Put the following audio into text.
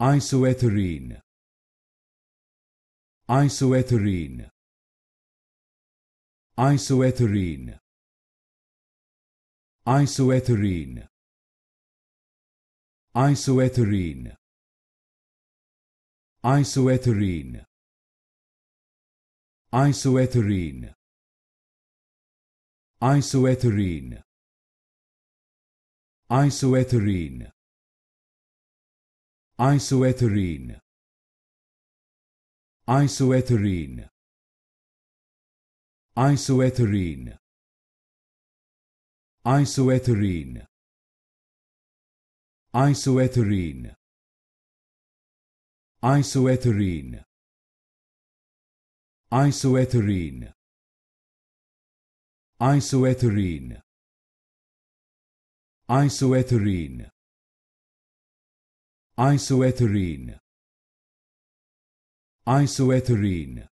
isoethyrene isoethyrene isoethyrene isoethyrene isoethyrene isoethyrene isoethyrene isoethyrene isoethyrene isoethyrene isoethyrene isoethyrene isoethyrene isoethyrene isoethyrene isoethyrene isoethyrene isoethyrene Isoetherine Isoetherine